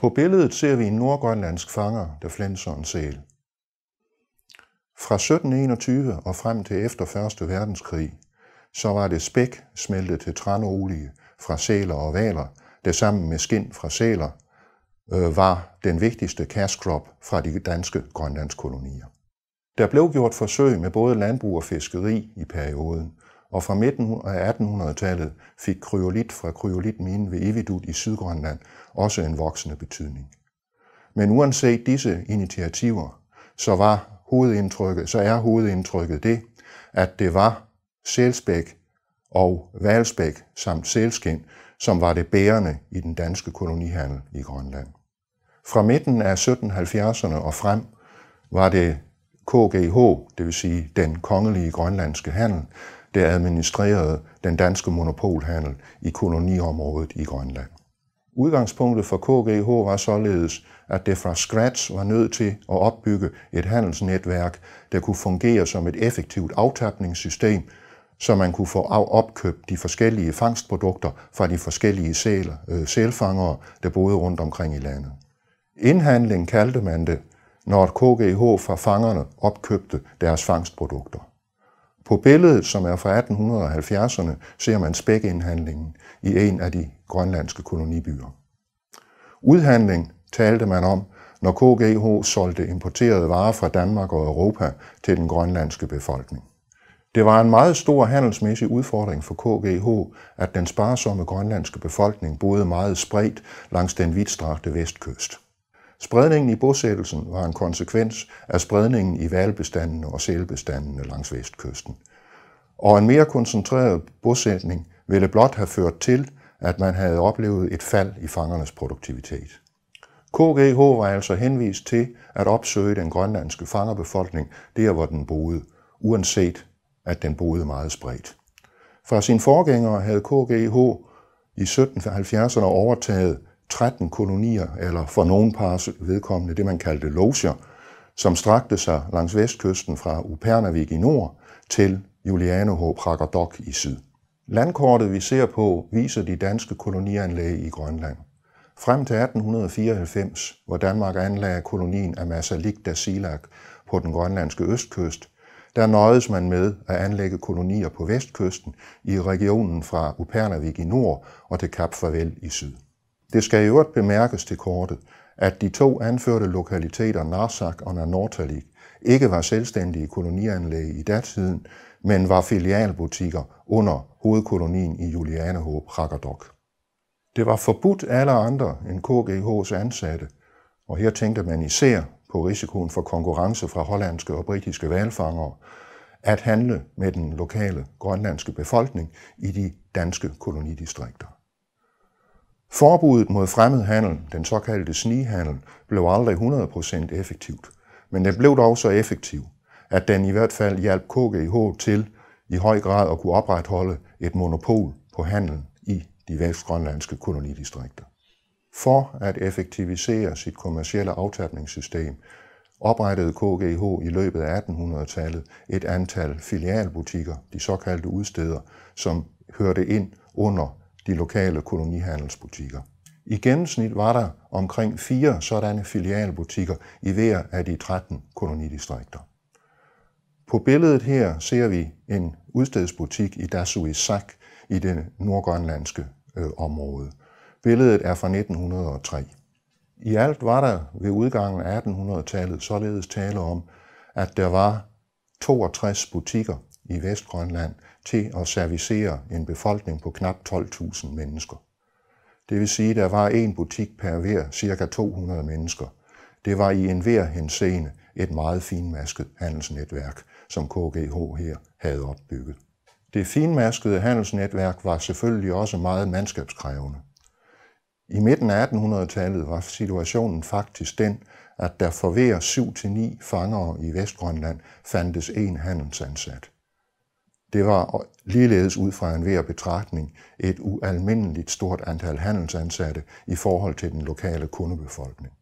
På billedet ser vi en nordgrønlandsk fanger, der flænser en sæl. Fra 1721 og frem til efter 1. verdenskrig, så var det spæk smeltet til tranolie fra sæler og valer, der sammen med skind fra sæler øh, var den vigtigste cash crop fra de danske grønlandskolonier. Der blev gjort forsøg med både landbrug og fiskeri i perioden, og fra midten af 1800-tallet fik kryolit fra kryolitminen ved Evidut i Sydgrønland også en voksende betydning. Men uanset disse initiativer, så, var hovedindtrykket, så er hovedindtrykket det, at det var Selsbæk og Valsbæk samt Selskind, som var det bærende i den danske kolonihandel i Grønland. Fra midten af 1770'erne og frem var det KGH, det vil sige den kongelige grønlandske handel, der administrerede den danske monopolhandel i koloniområdet i Grønland. Udgangspunktet for KGH var således, at det fra scratch var nødt til at opbygge et handelsnetværk, der kunne fungere som et effektivt aftapningssystem, så man kunne få opkøbt de forskellige fangstprodukter fra de forskellige sæl, øh, sælfangere, der boede rundt omkring i landet. Indhandling kaldte man det, når KGH fra fangerne opkøbte deres fangstprodukter. På billedet, som er fra 1870'erne, ser man spækindhandlingen i en af de grønlandske kolonibyer. Udhandling talte man om, når KGH solgte importerede varer fra Danmark og Europa til den grønlandske befolkning. Det var en meget stor handelsmæssig udfordring for KGH, at den sparsomme grønlandske befolkning boede meget spredt langs den vidtstrakte vestkyst. Spredningen i bosættelsen var en konsekvens af spredningen i valbestandene og sælbestandene langs vestkysten. Og en mere koncentreret bosætning ville blot have ført til, at man havde oplevet et fald i fangernes produktivitet. KGH var altså henvist til at opsøge den grønlandske fangerbefolkning der, hvor den boede, uanset at den boede meget spredt. Fra sine forgængere havde KGH i 1770'erne overtaget 13 kolonier, eller for nogle pars vedkommende det, man kaldte loger, som strakte sig langs vestkysten fra Upernavik i nord til Julianeho Prakardok i syd. Landkortet, vi ser på, viser de danske kolonianlæg i Grønland. Frem til 1894, hvor Danmark anlagde kolonien af Masalik Dasilak på den grønlandske østkyst, der nøjedes man med at anlægge kolonier på vestkysten i regionen fra Upernavik i nord og til Kap Farvel i syd. Det skal i øvrigt bemærkes til kortet, at de to anførte lokaliteter Narsak og Nanortalik ikke var selvstændige kolonianlæg i datiden, men var filialbutikker under hovedkolonien i Julianehåb Rakerdok. Det var forbudt alle andre end KGH's ansatte, og her tænkte man især på risikoen for konkurrence fra hollandske og britiske valfangere, at handle med den lokale grønlandske befolkning i de danske kolonidistrikter. Forbuddet mod fremmed handel, den såkaldte snigehandel, blev aldrig 100% effektivt, men den blev dog så effektiv, at den i hvert fald hjalp KGH til i høj grad at kunne opretholde et monopol på handel i de vestgrønlandske kolonidistrikter. For at effektivisere sit kommercielle aftapningssystem oprettede KGH i løbet af 1800-tallet et antal filialbutikker, de såkaldte udsteder, som hørte ind under de lokale kolonihandelsbutikker. I gennemsnit var der omkring fire sådanne filialbutikker i hver af de 13 kolonidistrikter. På billedet her ser vi en udstedsbutik i Dasuisak i det nordgrønlandske øh, område. Billedet er fra 1903. I alt var der ved udgangen af 1800-tallet således tale om, at der var 62 butikker i Vestgrønland til at servicere en befolkning på knap 12.000 mennesker. Det vil sige, at der var en butik per hver, cirka 200 mennesker. Det var i enhver henseende et meget finmasket handelsnetværk, som KGH her havde opbygget. Det finmaskede handelsnetværk var selvfølgelig også meget mandskabskrævende. I midten af 1800-tallet var situationen faktisk den, at der for hver 7-9 fangere i Vestgrønland fandtes en handelsansat. Det var ligeledes ud fra en hver betragtning et ualmindeligt stort antal handelsansatte i forhold til den lokale kundebefolkning.